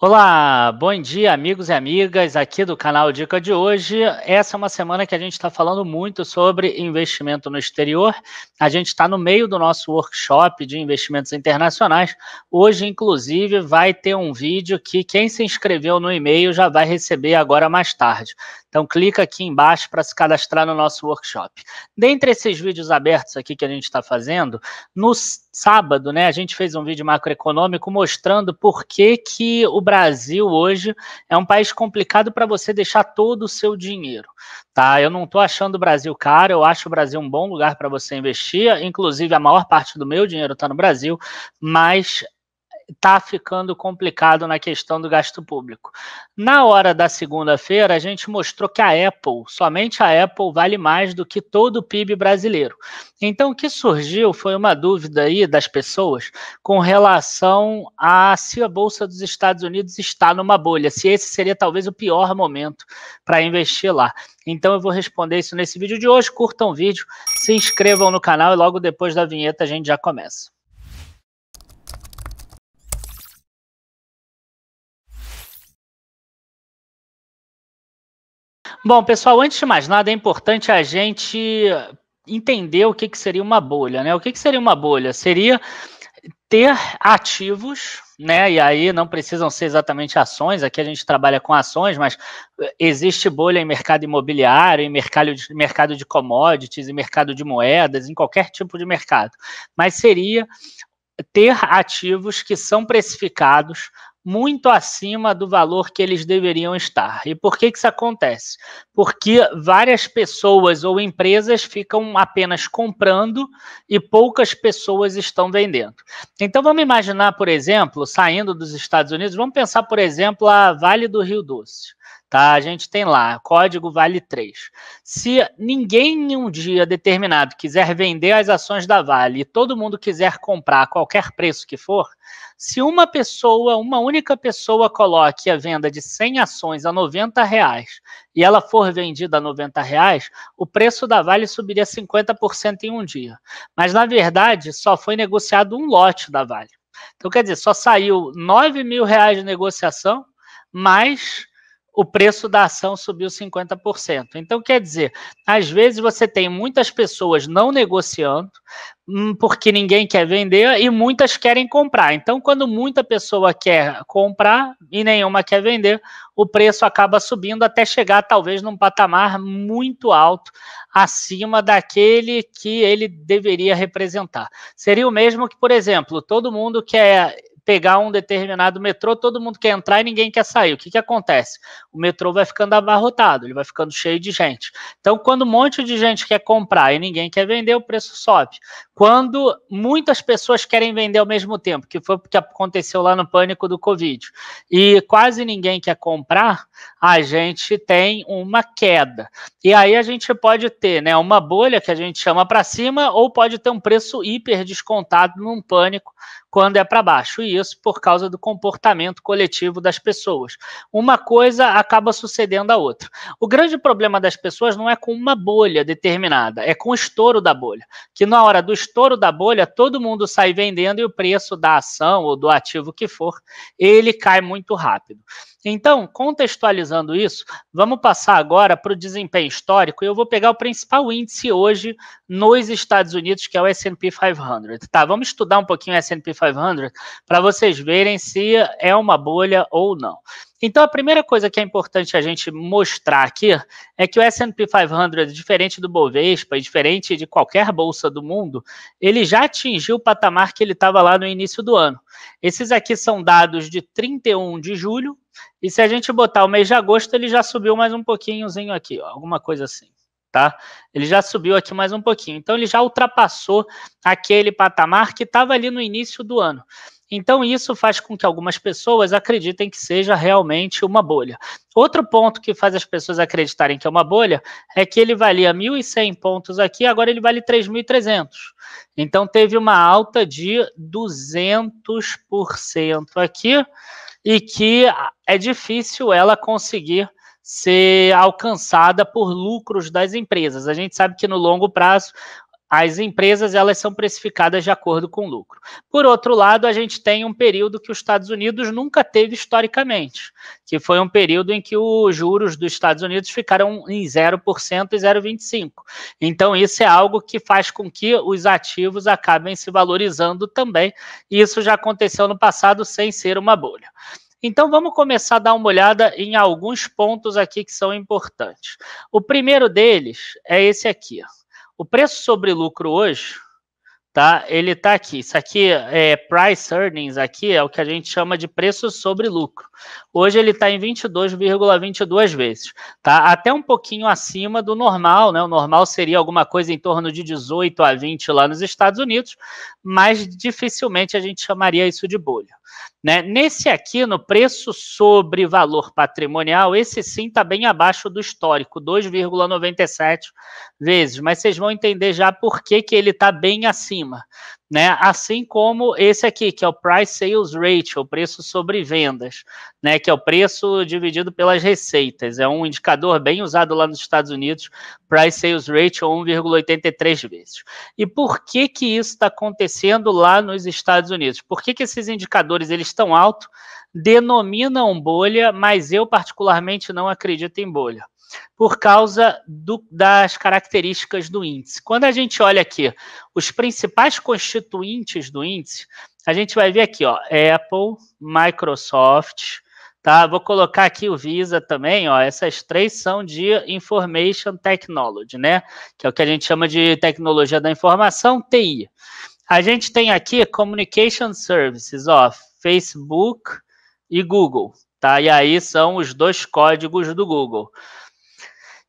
Olá, bom dia, amigos e amigas aqui do canal Dica de hoje. Essa é uma semana que a gente está falando muito sobre investimento no exterior. A gente está no meio do nosso workshop de investimentos internacionais. Hoje, inclusive, vai ter um vídeo que quem se inscreveu no e-mail já vai receber agora mais tarde. Então, clica aqui embaixo para se cadastrar no nosso workshop. Dentre esses vídeos abertos aqui que a gente está fazendo, nos sábado, né, a gente fez um vídeo macroeconômico mostrando por que, que o Brasil hoje é um país complicado para você deixar todo o seu dinheiro. Tá? Eu não estou achando o Brasil caro, eu acho o Brasil um bom lugar para você investir. Inclusive, a maior parte do meu dinheiro está no Brasil, mas está ficando complicado na questão do gasto público. Na hora da segunda-feira, a gente mostrou que a Apple, somente a Apple, vale mais do que todo o PIB brasileiro. Então, o que surgiu foi uma dúvida aí das pessoas com relação a se a Bolsa dos Estados Unidos está numa bolha, se esse seria talvez o pior momento para investir lá. Então, eu vou responder isso nesse vídeo de hoje. Curtam o vídeo, se inscrevam no canal e logo depois da vinheta a gente já começa. Bom, pessoal, antes de mais nada, é importante a gente entender o que, que seria uma bolha, né? O que, que seria uma bolha? Seria ter ativos, né? E aí não precisam ser exatamente ações, aqui a gente trabalha com ações, mas eh, existe bolha em mercado imobiliário, em mercado de, mercado de commodities, em mercado de moedas, em qualquer tipo de mercado. Mas seria ter ativos que são precificados muito acima do valor que eles deveriam estar. E por que, que isso acontece? Porque várias pessoas ou empresas ficam apenas comprando e poucas pessoas estão vendendo. Então vamos imaginar, por exemplo, saindo dos Estados Unidos, vamos pensar, por exemplo, a Vale do Rio Doce. Tá? A gente tem lá, código vale 3. Se ninguém em um dia determinado quiser vender as ações da Vale e todo mundo quiser comprar a qualquer preço que for, se uma pessoa, uma única pessoa coloque a venda de 100 ações a 90 reais e ela for vendida a 90 reais, o preço da Vale subiria 50% em um dia. Mas, na verdade, só foi negociado um lote da Vale. Então, quer dizer, só saiu 9 mil reais de negociação, mais o preço da ação subiu 50%. Então, quer dizer, às vezes você tem muitas pessoas não negociando, hum, porque ninguém quer vender e muitas querem comprar. Então, quando muita pessoa quer comprar e nenhuma quer vender, o preço acaba subindo até chegar talvez num patamar muito alto acima daquele que ele deveria representar. Seria o mesmo que, por exemplo, todo mundo quer pegar um determinado metrô, todo mundo quer entrar e ninguém quer sair. O que, que acontece? O metrô vai ficando abarrotado, ele vai ficando cheio de gente. Então, quando um monte de gente quer comprar e ninguém quer vender, o preço sobe. Quando muitas pessoas querem vender ao mesmo tempo, que foi o que aconteceu lá no pânico do Covid, e quase ninguém quer comprar, a gente tem uma queda. E aí a gente pode ter né, uma bolha que a gente chama para cima, ou pode ter um preço hiper descontado num pânico quando é para baixo, e isso por causa do comportamento coletivo das pessoas. Uma coisa acaba sucedendo a outra. O grande problema das pessoas não é com uma bolha determinada, é com o estouro da bolha. Que na hora do estouro da bolha, todo mundo sai vendendo e o preço da ação ou do ativo que for, ele cai muito rápido. Então, contextualizando isso, vamos passar agora para o desempenho histórico e eu vou pegar o principal índice hoje nos Estados Unidos, que é o S&P 500. Tá, vamos estudar um pouquinho o S&P 500, para vocês verem se é uma bolha ou não. Então, a primeira coisa que é importante a gente mostrar aqui é que o S&P 500, diferente do Bovespa e diferente de qualquer bolsa do mundo, ele já atingiu o patamar que ele estava lá no início do ano. Esses aqui são dados de 31 de julho, e se a gente botar o mês de agosto, ele já subiu mais um pouquinhozinho aqui, ó, alguma coisa assim tá? Ele já subiu aqui mais um pouquinho. Então ele já ultrapassou aquele patamar que estava ali no início do ano. Então isso faz com que algumas pessoas acreditem que seja realmente uma bolha. Outro ponto que faz as pessoas acreditarem que é uma bolha é que ele valia 1.100 pontos aqui, agora ele vale 3.300. Então teve uma alta de 200% aqui e que é difícil ela conseguir ser alcançada por lucros das empresas. A gente sabe que no longo prazo as empresas elas são precificadas de acordo com o lucro. Por outro lado, a gente tem um período que os Estados Unidos nunca teve historicamente, que foi um período em que os juros dos Estados Unidos ficaram em 0% e 0,25. Então, isso é algo que faz com que os ativos acabem se valorizando também. Isso já aconteceu no passado sem ser uma bolha. Então vamos começar a dar uma olhada em alguns pontos aqui que são importantes. O primeiro deles é esse aqui. O preço sobre lucro hoje tá? Ele tá aqui. Isso aqui é price earnings aqui é o que a gente chama de preço sobre lucro. Hoje ele está em 22,22 vezes, tá? Até um pouquinho acima do normal, né? O normal seria alguma coisa em torno de 18 a 20 lá nos Estados Unidos, mas dificilmente a gente chamaria isso de bolha. Né? Nesse aqui, no preço sobre valor patrimonial, esse sim está bem abaixo do histórico, 2,97 vezes, mas vocês vão entender já por que, que ele está bem acima né? Assim como esse aqui, que é o Price Sales Ratio, o preço sobre vendas, né? Que é o preço dividido pelas receitas. É um indicador bem usado lá nos Estados Unidos, Price Sales Ratio 1,83 vezes. E por que que isso está acontecendo lá nos Estados Unidos? Por que que esses indicadores eles estão altos? Denominam bolha, mas eu particularmente não acredito em bolha por causa do, das características do índice. Quando a gente olha aqui os principais constituintes do índice, a gente vai ver aqui, ó, Apple, Microsoft, tá? Vou colocar aqui o Visa também, ó, essas três são de Information Technology, né? Que é o que a gente chama de tecnologia da informação, TI. A gente tem aqui Communication Services, ó, Facebook e Google, tá? E aí são os dois códigos do Google.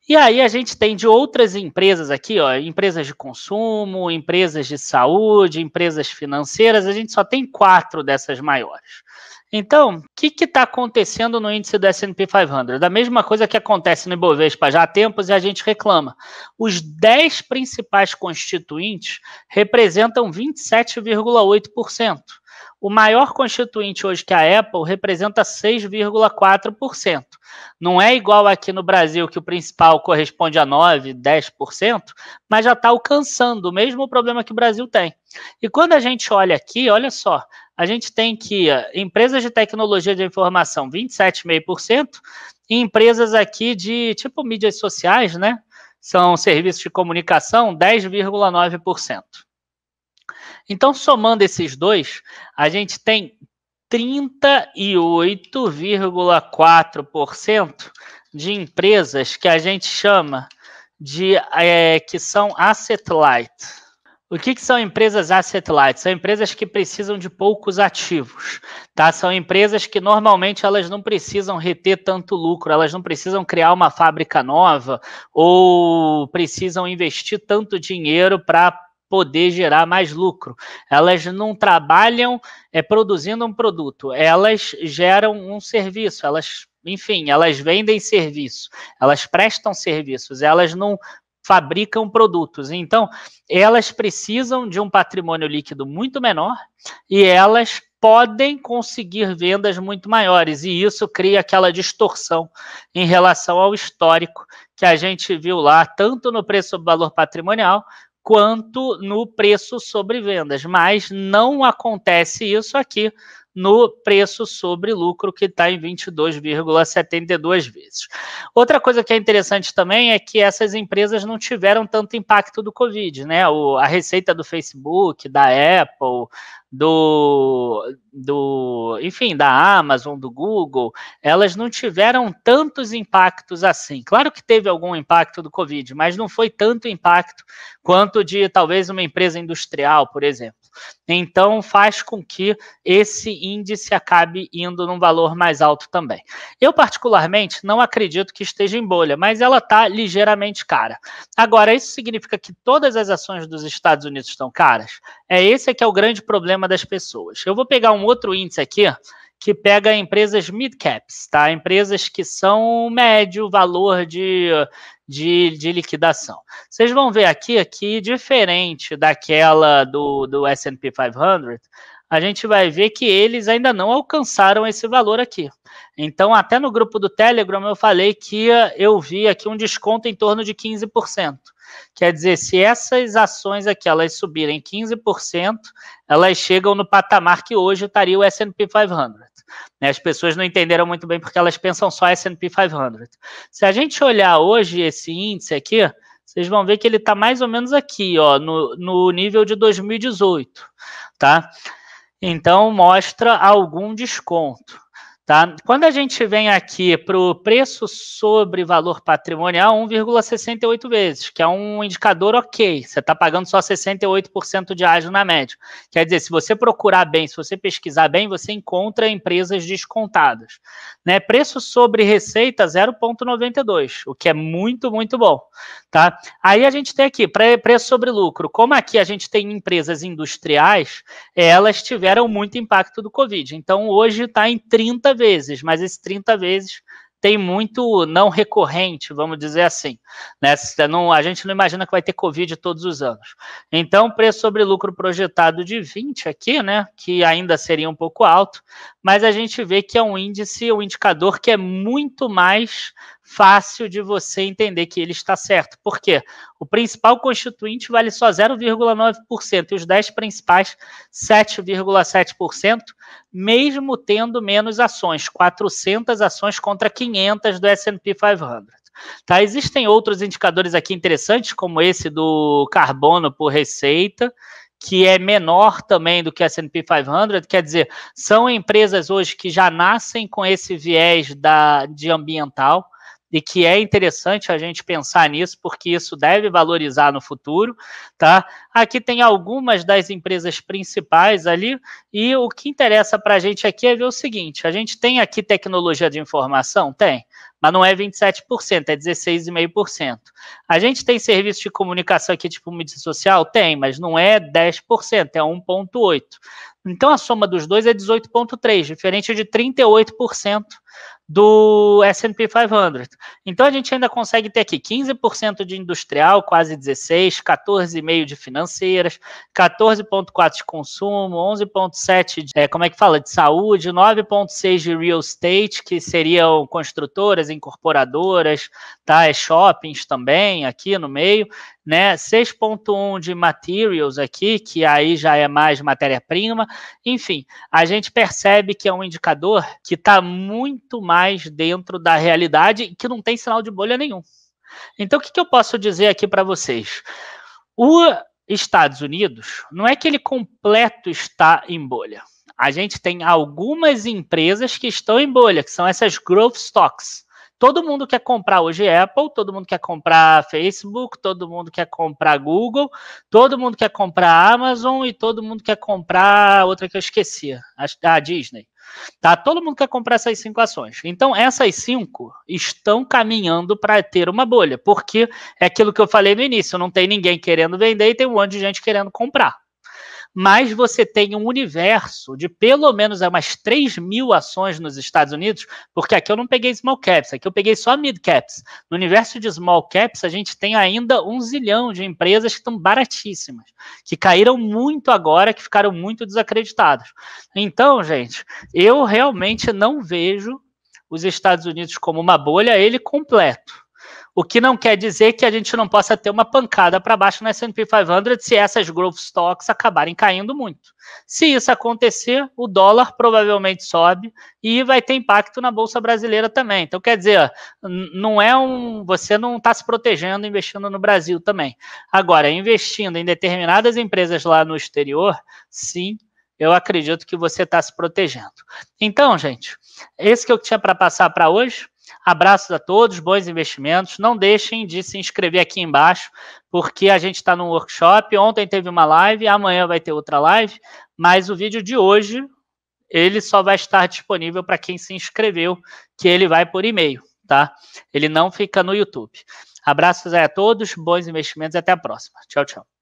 E aí a gente tem de outras empresas aqui, ó, empresas de consumo, empresas de saúde, empresas financeiras, a gente só tem quatro dessas maiores. Então, o que está acontecendo no índice do S&P 500? Da mesma coisa que acontece no Ibovespa já há tempos e a gente reclama. Os 10 principais constituintes representam 27,8%. O maior constituinte hoje que a Apple representa 6,4%. Não é igual aqui no Brasil, que o principal corresponde a 9%, 10%, mas já está alcançando o mesmo problema que o Brasil tem. E quando a gente olha aqui, olha só, a gente tem que eh, empresas de tecnologia de informação, 27,5%, e empresas aqui de tipo mídias sociais, né? São serviços de comunicação, 10,9%. Então, somando esses dois, a gente tem 38,4% de empresas que a gente chama de é, que são asset light. O que, que, são empresas asset light? São empresas que precisam de poucos ativos, tá? São empresas que normalmente elas não precisam reter tanto lucro, elas não precisam criar uma fábrica nova ou precisam investir tanto dinheiro para poder gerar mais lucro. Elas não trabalham é, produzindo um produto, elas geram um serviço, elas, enfim, elas vendem serviço, elas prestam serviços, elas não fabricam produtos. Então, elas precisam de um patrimônio líquido muito menor e elas podem conseguir vendas muito maiores. E isso cria aquela distorção em relação ao histórico que a gente viu lá, tanto no preço do valor patrimonial quanto no preço sobre vendas, mas não acontece isso aqui no preço sobre lucro que está em 22,72 vezes. Outra coisa que é interessante também é que essas empresas não tiveram tanto impacto do Covid, né? O, a receita do Facebook, da Apple, do, do, enfim, da Amazon, do Google, elas não tiveram tantos impactos assim. Claro que teve algum impacto do Covid, mas não foi tanto impacto quanto de talvez uma empresa industrial, por exemplo. Então, faz com que esse índice acabe indo num valor mais alto também. Eu, particularmente, não acredito que esteja em bolha, mas ela está ligeiramente cara. Agora, isso significa que todas as ações dos Estados Unidos estão caras? É esse é que é o grande problema problema das pessoas. Eu vou pegar um outro índice aqui que pega empresas mid-caps, tá? Empresas que são médio valor de, de, de, liquidação. Vocês vão ver aqui que, diferente daquela do, do S&P 500, a gente vai ver que eles ainda não alcançaram esse valor aqui. Então, até no grupo do Telegram, eu falei que eu vi aqui um desconto em torno de 15%. Quer dizer, se essas ações aqui elas subirem 15%, elas chegam no patamar que hoje estaria o S&P 500. Né? As pessoas não entenderam muito bem porque elas pensam só S&P 500. Se a gente olhar hoje esse índice aqui, vocês vão ver que ele está mais ou menos aqui, ó, no, no nível de 2018, tá? Então, mostra algum desconto. Tá? Quando a gente vem aqui para o preço sobre valor patrimonial, 1,68 vezes, que é um indicador ok. Você está pagando só 68% de ágio na média. Quer dizer, se você procurar bem, se você pesquisar bem, você encontra empresas descontadas. Né? Preço sobre receita 0,92, o que é muito, muito bom. Tá? Aí a gente tem aqui preço sobre lucro. Como aqui a gente tem empresas industriais, eh, elas tiveram muito impacto do Covid. Então hoje está em 30 vezes, mas esse 30 vezes tem muito não recorrente, vamos dizer assim. Né? Não, a gente não imagina que vai ter Covid todos os anos. Então, preço sobre lucro projetado de 20 aqui, né? Que ainda seria um pouco alto, mas a gente vê que é um índice, um indicador que é muito mais fácil de você entender que ele está certo. Por quê? O principal constituinte vale só 0,9% e os 10 principais 7,7%, mesmo tendo menos ações, 400 ações contra 500 do S&P 500. Tá, existem outros indicadores aqui interessantes, como esse do carbono por receita, que é menor também do que a S&P 500, quer dizer, são empresas hoje que já nascem com esse viés da, de ambiental, e que é interessante a gente pensar nisso, porque isso deve valorizar no futuro, tá? Aqui tem algumas das empresas principais ali, e o que interessa para a gente aqui é ver o seguinte: a gente tem aqui tecnologia de informação? Tem mas não é 27%, é 16,5%. A gente tem serviço de comunicação aqui, tipo mídia social? Tem, mas não é 10%, é 1,8%. Então, a soma dos dois é 18,3%, diferente de 38% do S&P 500. Então, a gente ainda consegue ter aqui 15% de industrial, quase 16%, 14,5% de financeiras, 14,4% de consumo, 11,7% de, é, como é que fala, de saúde, 9,6% de real estate, que seriam construtoras, empresas incorporadoras, tá? É shoppings também aqui no meio, né? 6.1 de materials aqui, que aí já é mais matéria-prima. Enfim, a gente percebe que é um indicador que está muito mais dentro da realidade e que não tem sinal de bolha nenhum. Então, o que, que eu posso dizer aqui para vocês? O Estados Unidos não é que ele completo está em bolha. A gente tem algumas empresas que estão em bolha, que são essas growth stocks. Todo mundo quer comprar hoje Apple, todo mundo quer comprar Facebook, todo mundo quer comprar Google, todo mundo quer comprar Amazon e todo mundo quer comprar outra que eu esqueci, a, a Disney. Tá? Todo mundo quer comprar essas cinco ações. Então, essas cinco estão caminhando para ter uma bolha, porque é aquilo que eu falei no início: não tem ninguém querendo vender e tem um monte de gente querendo comprar mas você tem um universo de pelo menos é, umas 3 mil ações nos Estados Unidos, porque aqui eu não peguei small caps, aqui eu peguei só mid caps. No universo de small caps, a gente tem ainda um zilhão de empresas que estão baratíssimas, que caíram muito agora, que ficaram muito desacreditadas. Então, gente, eu realmente não vejo os Estados Unidos como uma bolha, ele completo. O que não quer dizer que a gente não possa ter uma pancada para baixo na S&P 500 se essas growth stocks acabarem caindo muito. Se isso acontecer, o dólar provavelmente sobe e vai ter impacto na bolsa brasileira também. Então quer dizer, não é um, você não está se protegendo investindo no Brasil também. Agora, investindo em determinadas empresas lá no exterior, sim, eu acredito que você está se protegendo. Então, gente, esse que eu tinha para passar para hoje. Abraços a todos, bons investimentos. Não deixem de se inscrever aqui embaixo, porque a gente está num workshop. Ontem teve uma live, amanhã vai ter outra live, mas o vídeo de hoje ele só vai estar disponível para quem se inscreveu, que ele vai por e-mail, tá? Ele não fica no YouTube. Abraços a todos, bons investimentos e até a próxima. Tchau, tchau.